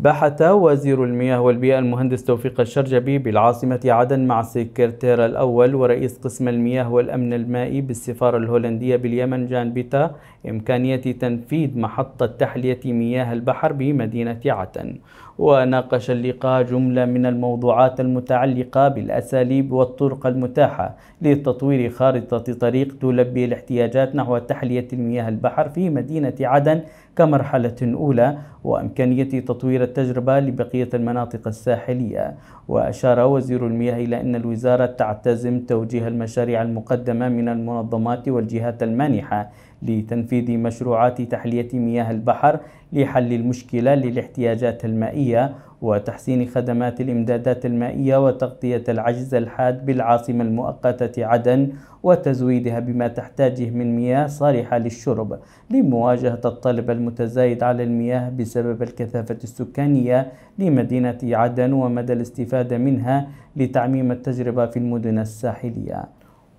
بحث وزير المياه والبيئة المهندس توفيق الشرجبي بالعاصمة عدن مع السكرتير الأول ورئيس قسم المياه والأمن المائي بالسفارة الهولندية باليمن جان بيتا إمكانية تنفيذ محطة تحلية مياه البحر بمدينة عدن وناقش اللقاء جملة من الموضوعات المتعلقة بالأساليب والطرق المتاحة لتطوير خارطة طريق تلبي الاحتياجات نحو تحلية المياه البحر في مدينة عدن كمرحلة أولى وإمكانية تطوير التجربة لبقية المناطق الساحلية وأشار وزير المياه إلى أن الوزارة تعتزم توجيه المشاريع المقدمة من المنظمات والجهات المانحة لتنفيذ مشروعات تحلية مياه البحر لحل المشكلة للاحتياجات المائية وتحسين خدمات الإمدادات المائية وتغطية العجز الحاد بالعاصمة المؤقتة عدن وتزويدها بما تحتاجه من مياه صالحة للشرب لمواجهة الطلب المتزايد على المياه بسبب الكثافة السكانية لمدينة عدن ومدى الاستفادة منها لتعميم التجربة في المدن الساحلية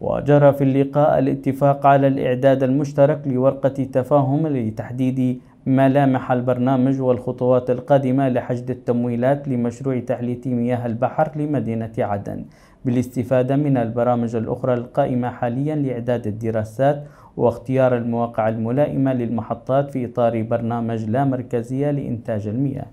وجرى في اللقاء الاتفاق على الإعداد المشترك لورقة تفاهم لتحديد ملامح البرنامج والخطوات القادمة لحشد التمويلات لمشروع تحلية مياه البحر لمدينة عدن بالاستفادة من البرامج الأخرى القائمة حاليا لإعداد الدراسات واختيار المواقع الملائمة للمحطات في إطار برنامج لا مركزية لإنتاج المياه.